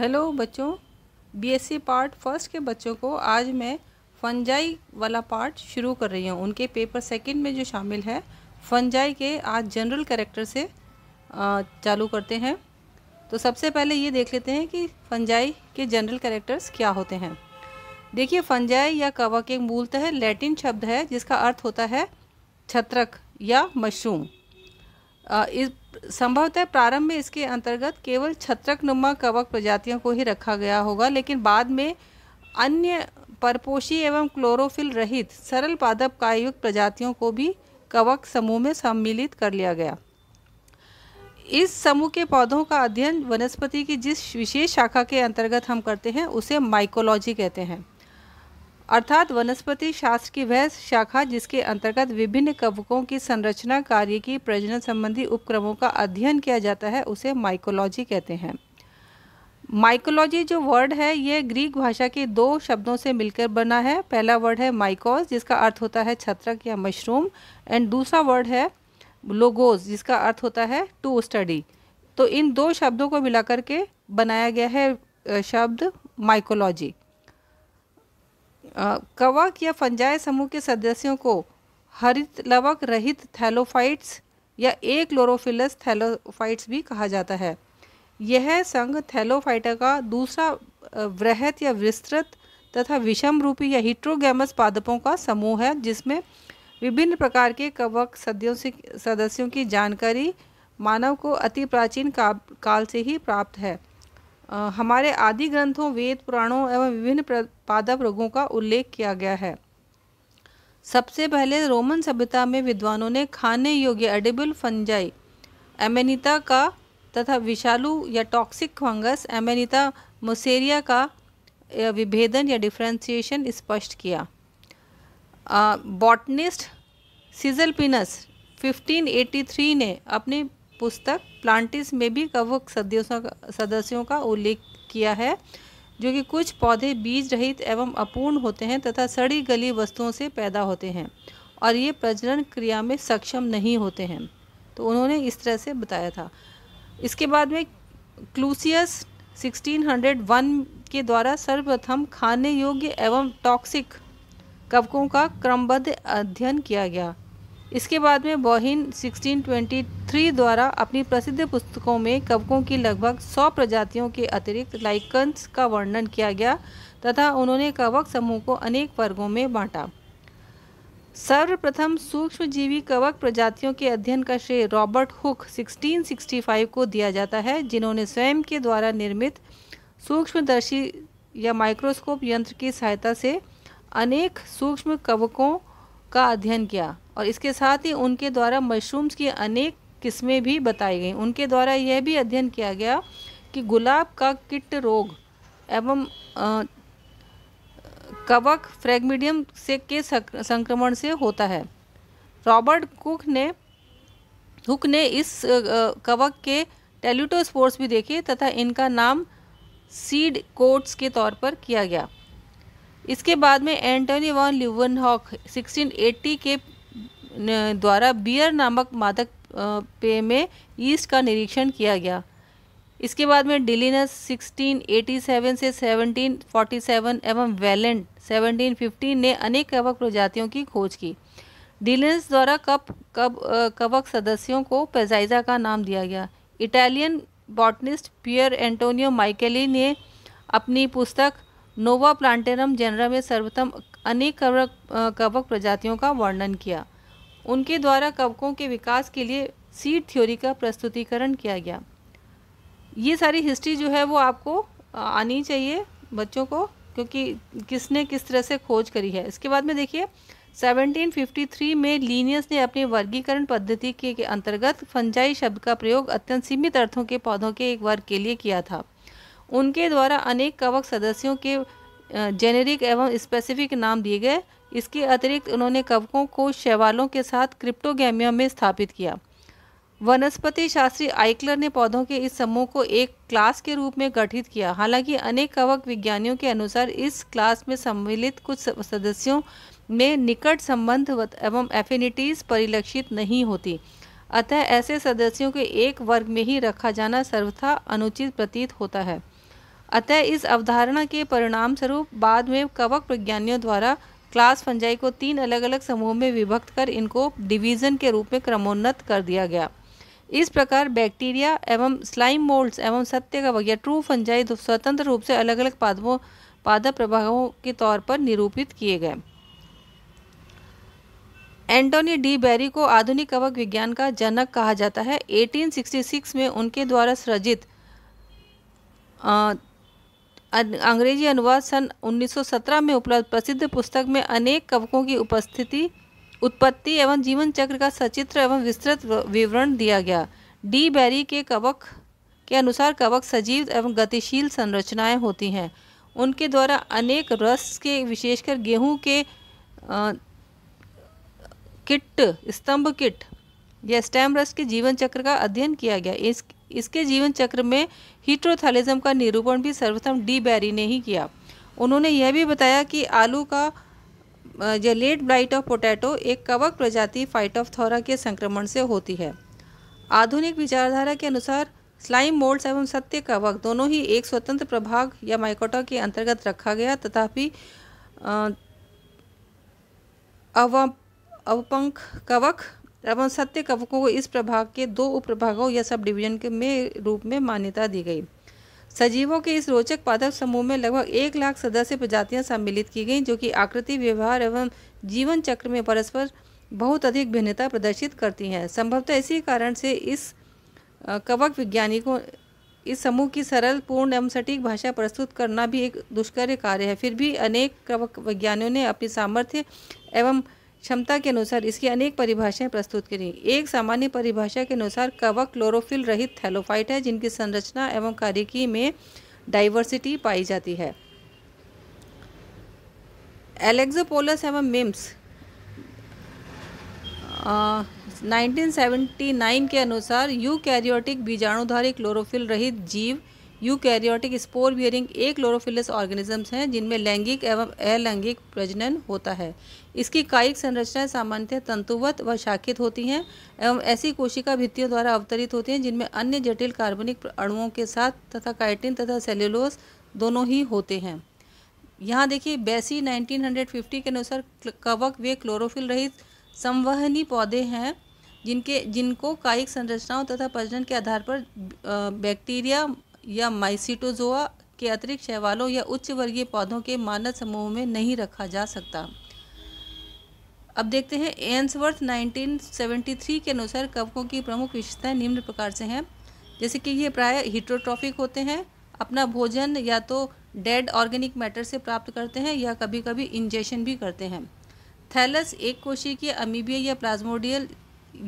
hello बच्चों BSc part first के बच्चों को आज मैं फंजाई वाला पार्ट शुरू कर रही हूँ उनके पेपर सेकंड में जो शामिल है फंजाई के आज जनरल करेक्टर से चालू करते हैं तो सबसे पहले ये देख लेते हैं कि फंजाई के जनरल करेक्टर्स क्या होते हैं देखिए फंजाई या कवक एक मूलतः लैटिन शब्द है जिसका अर्थ होता है छत्रक या मशरूम इस संभवतः प्रारंभ में इसके अंतर्गत केवल छत्रक नुमा कवक प्रजातियों को ही रखा गया होगा लेकिन बाद में अन्य परपोषी एवं क्लोरोफिल रहित सरल पादप कायुक्त प्रजातियों को भी कवक समूह में सम्मिलित कर लिया गया इस समूह के पौधों का अध्ययन वनस्पति की जिस विशेष शाखा के अंतर्गत हम करते हैं उसे माइकोलॉजी कहते हैं अर्थात वनस्पति शास्त्र की वह शाखा जिसके अंतर्गत विभिन्न कवकों की संरचना कार्य की प्रजनन संबंधी उपक्रमों का अध्ययन किया जाता है उसे माइकोलॉजी कहते हैं माइकोलॉजी जो वर्ड है ये ग्रीक भाषा के दो शब्दों से मिलकर बना है पहला वर्ड है माइकोस जिसका अर्थ होता है छत्रक या मशरूम एंड दूसरा वर्ड है लोगोस जिसका अर्थ होता है टू स्टडी तो इन दो शब्दों को मिलाकर के बनाया गया है शब्द माइकोलॉजी कवक या फंजाय समूह के सदस्यों को हरित लवक रहित थैलोफाइट्स या एक क्लोरोफिलस थैलोफाइट्स भी कहा जाता है यह संघ थैलोफाइटा का दूसरा वृहत या विस्तृत तथा विषम रूपी या हिट्रोगेमस पादपों का समूह है जिसमें विभिन्न प्रकार के कवक सदियों से सदस्यों की जानकारी मानव को अति प्राचीन का, काल से ही प्राप्त है हमारे आदि ग्रंथों वेद पुराणों एवं विभिन्न पादप रोगों का उल्लेख किया गया है सबसे पहले रोमन सभ्यता में विद्वानों ने खाने योग्य एडिबल फंजाई एमेनिता का तथा विषालु या टॉक्सिक फंगस एमेनिता मोसेरिया का विभेदन या डिफ्रेंसिएशन स्पष्ट किया बॉटनिस्ट सिजलपिनस 1583 ने अपने पुस्तक प्लांटिस में भी कवक सदस्यों का सदस्यों का उल्लेख किया है जो कि कुछ पौधे बीज रहित एवं अपूर्ण होते हैं तथा सड़ी गली वस्तुओं से पैदा होते हैं और ये प्रजनन क्रिया में सक्षम नहीं होते हैं तो उन्होंने इस तरह से बताया था इसके बाद में क्लूसियस 1601 के द्वारा सर्वप्रथम खाने योग्य एवं टॉक्सिक कवकों का क्रमबद्ध अध्ययन किया गया इसके बाद में बोहिन थ्री द्वारा अपनी प्रसिद्ध पुस्तकों में कवकों की लगभग सौ प्रजातियों के अतिरिक्त लाइकन्स का वर्णन किया गया तथा उन्होंने कवक समूह को अनेक वर्गों में बांटा सर्वप्रथम सूक्ष्मजीवी कवक प्रजातियों के अध्ययन का श्रेय रॉबर्ट हुक 1665 को दिया जाता है जिन्होंने स्वयं के द्वारा निर्मित सूक्ष्मदर्शी या माइक्रोस्कोप यंत्र की सहायता से अनेक सूक्ष्म कवकों का अध्ययन किया और इसके साथ ही उनके द्वारा मशरूम्स की अनेक किस्में भी बताई गई उनके द्वारा यह भी अध्ययन किया गया कि गुलाब का किट रोग एवं कवक फ्रेगमीडियम से के संक्रमण से होता है रॉबर्ट कुक ने हुक ने इस कवक के टेल्यूटोस्पोर्स भी देखे तथा इनका नाम सीड कोट्स के तौर पर किया गया इसके बाद में एंटोनी वॉन हॉक सिक्सटीन के द्वारा बियर नामक मादक पे में ईस्ट का निरीक्षण किया गया इसके बाद में डिलीनस 1687 से 1747 एवं वेलेंट 1715 ने अनेक कवक प्रजातियों की खोज की डिलीनस द्वारा कप कब कवक सदस्यों को पेजाइजा का नाम दिया गया Italian botanist Pier Antonio Micheli ने अपनी पुस्तक नोवा प्लांटेरम जेनरा में सर्वप्रथम अनेक कवक कवक प्रजातियों का वर्णन किया उनके द्वारा कवकों के विकास के लिए सीड थ्योरी का प्रस्तुतिकरण किया गया ये सारी हिस्ट्री जो है वो आपको आनी चाहिए बच्चों को क्योंकि किसने किस तरह से खोज करी है इसके बाद में देखिए 1753 में लीनियस ने अपनी वर्गीकरण पद्धति के, के अंतर्गत फंजाई शब्द का प्रयोग अत्यंत सीमित अर्थों के पौधों के एक वर्ग के लिए किया था उनके द्वारा अनेक कवक सदस्यों के जेनेरिक एवं स्पेसिफिक नाम दिए गए इसके अतिरिक्त उन्होंने कवकों को शैवालों के साथ क्रिप्टोगैमिया में स्थापित किया वनस्पति शास्त्री आइकलर ने पौधों के इस समूह को एक क्लास के रूप में गठित किया हालांकि अनेक कवक विज्ञानियों के अनुसार इस क्लास में सम्मिलित कुछ सदस्यों में निकट संबंध एवं एफिनिटीज परिलक्षित नहीं होती अतः ऐसे सदस्यों के एक वर्ग में ही रखा जाना सर्वथा अनुचित प्रतीत होता है अतः इस अवधारणा के परिणाम स्वरूप बाद में कवक विज्ञानियों द्वारा क्लास फंजाई को तीन अलग अलग समूह में विभक्त कर इनको डिवीजन के रूप में क्रमोन्नत कर दिया गया इस प्रकार बैक्टीरिया एवं स्लाइम मोल्ड्स एवं सत्य कवक या ट्रू फंजाई स्वतंत्र रूप से अलग अलग पादवों पादप प्रभावों के तौर पर निरूपित किए गए एंटोनी डी बेरी को आधुनिक कवक विज्ञान का जनक कहा जाता है 1866 में उनके द्वारा सृजित अंग्रेजी अनुवाद सन 1917 में उपलब्ध प्रसिद्ध पुस्तक में अनेक कवकों की उपस्थिति उत्पत्ति एवं जीवन चक्र का सचित्र एवं विस्तृत विवरण दिया गया डी बैरी के कवक के अनुसार कवक सजीव एवं गतिशील संरचनाएं होती हैं उनके द्वारा अनेक रस के विशेषकर गेहूं के आ, किट स्तंभ किट यह स्टैम रस के जीवन चक्र का अध्ययन किया गया इस इसके जीवन चक्र में हीट्रोथैलिज्म का निरूपण भी सर्वप्रथम डी बैरी ने ही किया उन्होंने यह भी बताया कि आलू का जो लेट ब्लाइट ऑफ पोटैटो एक कवक प्रजाति फाइटोफथोरा के संक्रमण से होती है आधुनिक विचारधारा के अनुसार स्लाइम मोल्ड्स एवं सत्य कवक दोनों ही एक स्वतंत्र प्रभाग या माइकोटा के अंतर्गत रखा गया तथापि अवपंख कवक सत्य कवकों को इस प्रभाग के दो उपप्रभागों या सब डिवीजन के में रूप में मान्यता दी गई सजीवों के इस रोचक पादप समूह में लगभग एक लाख सदस्य प्रजातियां सम्मिलित की गईं जो कि आकृति व्यवहार एवं जीवन चक्र में परस्पर बहुत अधिक भिन्नता प्रदर्शित करती हैं संभवतः इसी कारण से इस कवक वैज्ञानिकों इस समूह की सरल पूर्ण एवं सटीक भाषा प्रस्तुत करना भी एक दुष्कर्य कार्य है फिर भी अनेक कवक वैज्ञानियों ने अपनी सामर्थ्य एवं क्षमता के अनुसार इसकी अनेक परिभाषाएं प्रस्तुत करी एक सामान्य परिभाषा के अनुसार कवक क्लोरोफिल रहित थैलोफाइट है जिनकी संरचना एवं कार्यकी में डाइवर्सिटी पाई जाती है एलेक्सोपोलस एवं मिम्स नाइनटीन 1979 के अनुसार कैरियोटिक बीजाणुधारी क्लोरोफिल रहित जीव यूकैरियोटिक स्पोर बियरिंग एक क्लोरोफिलस ऑर्गेनिजम्स हैं जिनमें लैंगिक एवं अलैंगिक प्रजनन होता है इसकी कायिक संरचनाएं सामान्यतः तंतुवत व शाखित होती हैं एवं ऐसी कोशिका भित्तियों द्वारा अवतरित होती हैं जिनमें अन्य जटिल कार्बनिक अणुओं के साथ तथा काइटिन तथा सेल्यूलोस दोनों ही होते हैं यहाँ देखिए बेसी 1950 के अनुसार कवक वे क्लोरोफिल रहित संवहनी पौधे हैं जिनके जिनको कायिक संरचनाओं तथा प्रजनन के आधार पर बैक्टीरिया या माइसिटोजोआ के अतिरिक्त शैवालों या उच्च वर्गीय पौधों के मानव समूह में नहीं रखा जा सकता अब देखते हैं एंसवर्थ 1973 के अनुसार कवकों की प्रमुख विशेषताएं निम्न प्रकार से हैं जैसे कि ये प्राय हिट्रोट्रॉफिक होते हैं अपना भोजन या तो डेड ऑर्गेनिक मैटर से प्राप्त करते हैं या कभी कभी इंजेक्शन भी करते हैं थैलस एक कोशी कोशिकीय अमीबिया या प्लाज्मोडियल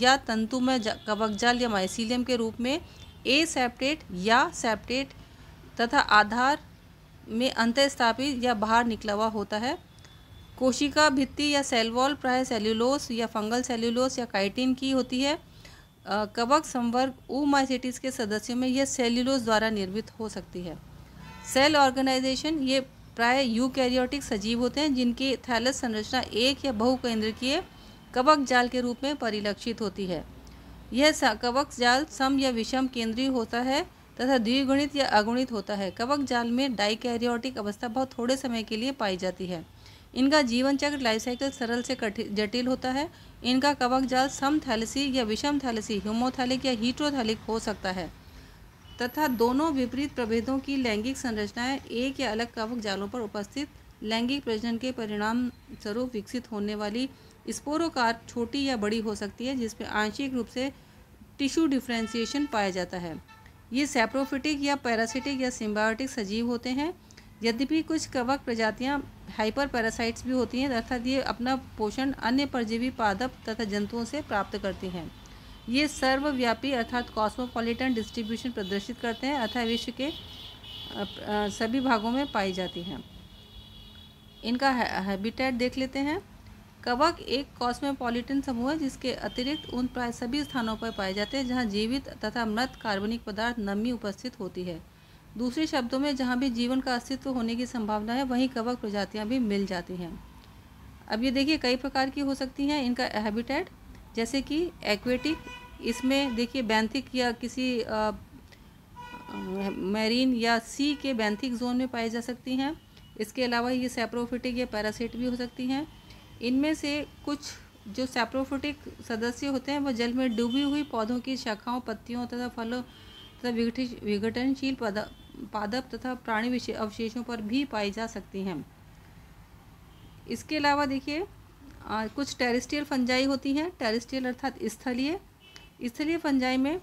या तंतुमय कवक जाल या माइसीलियम के रूप में ए सेप्टेट या सेप्टेट तथा आधार में अंतस्थापित या बाहर निकला हुआ होता है कोशिका भित्ति या सेलवॉल प्राय सेल्यूलोस या फंगल सेल्यूलोस या काइटिन की होती है कवक संवर्ग ऊ माइसिटिस के सदस्यों में यह सेल्यूलोस द्वारा निर्मित हो सकती है सेल ऑर्गेनाइजेशन ये प्राय यूकैरियोटिक सजीव होते हैं जिनकी थैलस संरचना एक या बहुकेंद्रकीय कवक जाल के रूप में परिलक्षित होती है यह कवक जाल सम या विषम केंद्रीय होता है तथा द्विगुणित या अगुणित होता है कवक जाल में डाइकैरियोटिक अवस्था बहुत थोड़े समय के लिए पाई जाती है इनका जीवन चक्र लाइफ साइकिल सरल से जटिल होता है इनका कवक जाल सम थैलसी या विषम थैलसी ह्यूमोथैलिक या हीट्रोथैलिक हो सकता है तथा दोनों विपरीत प्रभेदों की लैंगिक संरचनाएं एक या अलग कवक जालों पर उपस्थित लैंगिक प्रजनन के परिणाम स्वरूप विकसित होने वाली स्पोरोकार छोटी या बड़ी हो सकती है जिसमें आंशिक रूप से टिश्यू डिफ्रेंसीशन पाया जाता है ये सेप्रोफिटिक या पैरासिटिक या सिम्बायोटिक सजीव होते हैं यद्यपि कुछ कवक प्रजातियाँ हाइपर पैरासाइट्स भी होती हैं अर्थात ये अपना पोषण अन्य परजीवी पादप तथा जंतुओं से प्राप्त करती हैं ये सर्वव्यापी अर्थात कॉस्मोपॉलिटन डिस्ट्रीब्यूशन प्रदर्शित करते हैं अर्थात विश्व के सभी भागों में पाई जाती हैं इनका हैबिटेट देख लेते हैं कवक एक कॉस्मोपॉलिटन समूह है जिसके अतिरिक्त उन प्राय सभी स्थानों पर पाए जाते हैं जहाँ जीवित तथा मृत कार्बनिक पदार्थ नमी उपस्थित होती है दूसरे शब्दों में जहाँ भी जीवन का अस्तित्व होने की संभावना है वहीं कवक प्रजातियाँ भी मिल जाती हैं अब ये देखिए कई प्रकार की हो सकती हैं इनका हैबिटेट जैसे कि एक्वेटिक इसमें देखिए बैंथिक या किसी मैरीन या सी के बैंथिक जोन में पाई जा सकती हैं इसके अलावा ये सेप्रोफिटिक या पैरासिट भी हो सकती हैं इनमें से कुछ जो सेप्रोफोटिक सदस्य होते हैं वह जल में डूबी हुई पौधों की शाखाओं पत्तियों तथा फलों तथा विघटनशील पादप तथा प्राणी अवशेषों पर भी पाई जा सकती हैं इसके अलावा देखिए कुछ टेरिस्टियल फंजाई होती हैं टेरिस्टियल अर्थात स्थलीय स्थलीय फंजाई में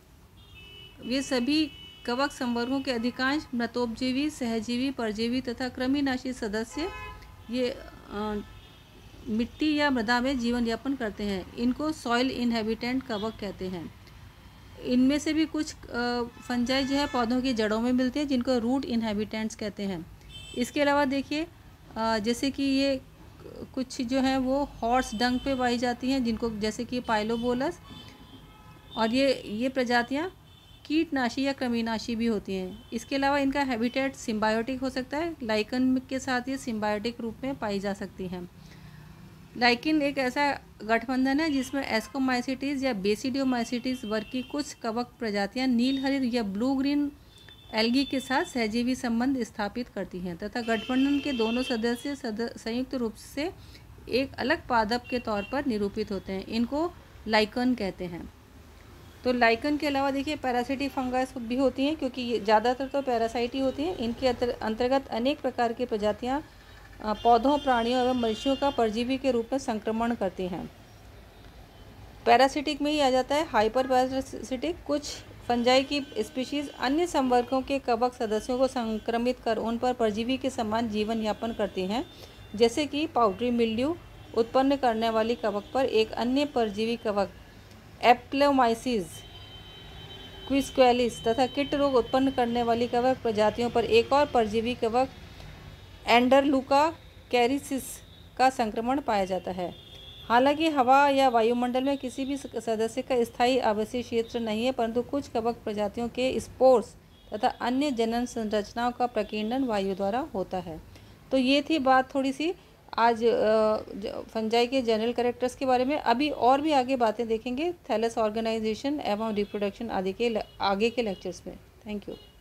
ये सभी कवक संवर्गों के अधिकांश मृतोपजीवी सहजीवी परजीवी तथा कृमिनाशी सदस्य ये मिट्टी या मृदा में जीवन यापन करते हैं इनको सॉइल इनहेबिटेंट कवक कहते हैं इनमें से भी कुछ फंजाई जो है पौधों की जड़ों में मिलते हैं जिनको रूट इनहेबिटेंट्स कहते हैं इसके अलावा देखिए जैसे कि ये कुछ जो है वो हॉर्स डंग पे पाई जाती हैं जिनको जैसे कि पाइलोबोलस और ये ये प्रजातियाँ कीटनाशी या कृमिनाशी भी होती हैं इसके अलावा इनका हैबिटेट सिम्बायोटिक हो सकता है लाइकन के साथ ये सिम्बायोटिक रूप में पाई जा सकती हैं लाइकिन एक ऐसा गठबंधन है जिसमें एस्कोमाइसिटीज़ या बेसिडियोमाइसिटीज़ वर्ग की कुछ कवक प्रजातियां नील हरित या ब्लू ग्रीन एल्गी के साथ सहजीवी संबंध स्थापित करती हैं तथा गठबंधन के दोनों सदस्य सद, संयुक्त रूप से एक अलग पादप के तौर पर निरूपित होते हैं इनको लाइकन कहते हैं तो लाइकन के अलावा देखिए पैरासिटी फंगस भी होती हैं क्योंकि ज़्यादातर तो पैरासाइटी होती हैं इनके अंतर्गत अनेक प्रकार की प्रजातियाँ पौधों प्राणियों एवं मनुष्यों का परजीवी के रूप में संक्रमण करती हैं पैरासिटिक में ही आ जाता है हाइपर पैरासिटिक कुछ फंजाई की स्पीशीज अन्य संवर्गों के कवक सदस्यों को संक्रमित कर उन पर परजीवी के समान जीवन यापन करती हैं जैसे कि पाउडरी मिल्यू उत्पन्न करने वाली कवक पर एक अन्य परजीवी कवक एप्लोमाइसिस क्विस्क्वेलिस तथा किट रोग उत्पन्न करने वाली कवक प्रजातियों पर एक और परजीवी कवक एंडरलुका कैरिसिस का संक्रमण पाया जाता है हालांकि हवा या वायुमंडल में किसी भी सदस्य का स्थायी आवासीय क्षेत्र नहीं है परंतु कुछ कवक प्रजातियों के स्पोर्स तथा अन्य जनन संरचनाओं का प्रकीर्णन वायु द्वारा होता है तो ये थी बात थोड़ी सी आज फंजाई के जनरल करेक्टर्स के बारे में अभी और भी आगे बातें देखेंगे थैलस ऑर्गेनाइजेशन एवं रिप्रोडक्शन आदि के आगे के लेक्चर्स में थैंक यू